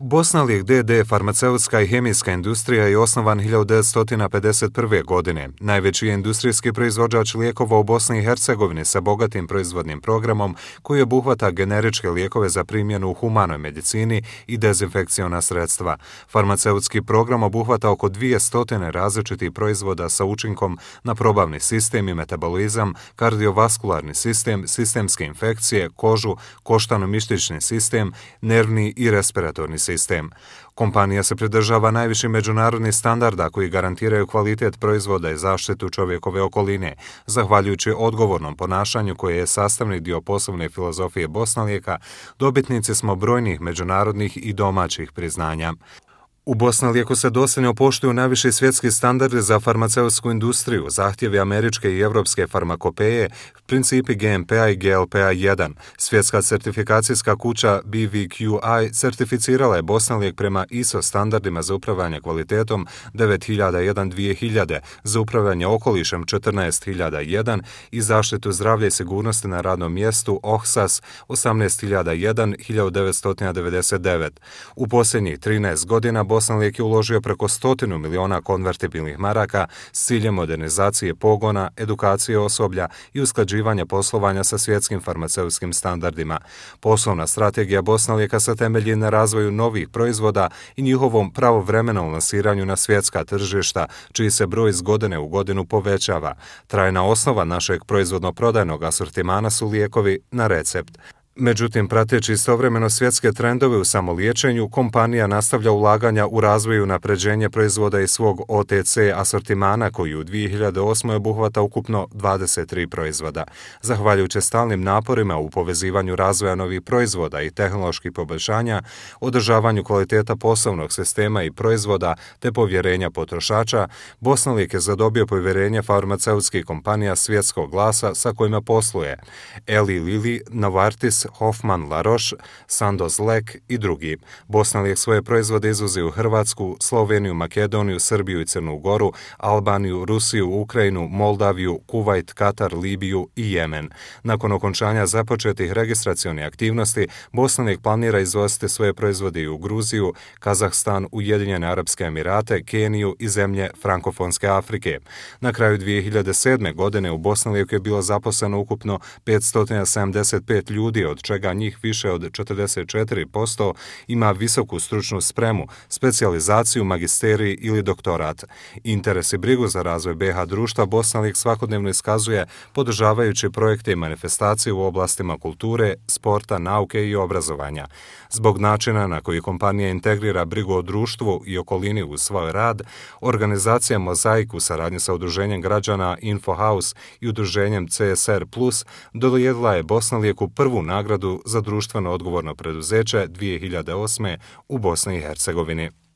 Bosna Lijek DD farmaceutska i hemijska industrija je osnovan 1951. godine. Najveći je industrijski proizvođač lijekova u Bosni i Hercegovini sa bogatim proizvodnim programom koji obuhvata generičke lijekove za primjenu u humanoj medicini i dezinfekciona sredstva. Farmaceutski program obuhvata oko 200 različitih proizvoda sa učinkom na probavni sistem i metabolizam, kardiovaskularni sistem, sistemske infekcije, kožu, koštano-mištični sistem, nervni i respiratorni sistem sistem. Kompanija se pridržava najviši međunarodni standarda koji garantiraju kvalitet proizvoda i zaštitu čovjekove okoline, zahvaljujući odgovornom ponašanju koje je sastavni dio poslovne filozofije Bosna Lijeka, dobitnici smo brojnih međunarodnih i domaćih priznanja. U Bosni, iako se dosljedno poštuju najviše svjetski standardi za farmaceutsku industriju, zahtjevi američke i evropske farmakopeje, principi gmp i GLP-a 1, svjetska certifikacijska kuća BVQI certificirala je Bosnalijek prema ISO standardima za upravljanje kvalitetom 9001-2000, za upravljanje okolišem 14001 i zaštitu zdravlja i sigurnosti na radnom mjestu OHSAS 18001-1999. U posljednjih 13 godina Bosnalijek zaposlenik je uložio preko stotinu miliona konvertibilnih maraka s ciljem modernizacije pogona, edukacije osoblja i usklađivanja poslovanja sa svjetskim farmaceutskim standardima. Poslovna strategija Bosna Lijeka se temelji na razvoju novih proizvoda i njihovom pravovremenom lansiranju na svjetska tržišta, čiji se broj iz godine u godinu povećava. Trajna osnova našeg proizvodno-prodajnog asortimana su lijekovi na recept. Međutim, prateći istovremeno svjetske trendove u samoliječenju, kompanija nastavlja ulaganja u razvoju napređenje proizvoda iz svog OTC asortimana koji u 2008. obuhvata ukupno 23 proizvoda. Zahvaljujući stalnim naporima u povezivanju razvoja novih proizvoda i tehnoloških poboljšanja, održavanju kvaliteta poslovnog sistema i proizvoda te povjerenja potrošača, Bosnalik je zadobio povjerenja farmaceutskih kompanija svjetskog glasa sa kojima posluje. Eli Lili, Novartis, Hoffman, La Roche, Sandoz Lek i drugi. Bosna Lijek svoje proizvode izvozi u Hrvatsku, Sloveniju, Makedoniju, Srbiju i Crnu Goru, Albaniju, Rusiju, Ukrajinu, Moldaviju, Kuvajt, Katar, Libiju i Jemen. Nakon okončanja započetih registracijonih aktivnosti, Bosna Lijek planira izvoziti svoje proizvode i u Gruziju, Kazahstan, Ujedinjene Arabske Emirate, Keniju i zemlje Frankofonske Afrike. Na kraju 2007. godine u Bosna Lijek je bilo zaposleno ukupno 575 ljudi od od čega njih više od 44% ima visoku stručnu spremu, specijalizaciju, magisteriji ili doktorat. Interes i brigu za razvoj BH društva Bosnalik svakodnevno iskazuje podržavajući projekte i manifestacije u oblastima kulture, sporta, nauke i obrazovanja. Zbog načina na koji kompanija integrira brigu o društvu i okolini u svoj rad, organizacija Mozaik u saradnji sa Udruženjem građana Infohouse i Udruženjem CSR Plus dolijedila je Bosnalijeku prvu nagradu nagradu za društveno odgovorno preduzeće 2008. u Bosni i Hercegovini.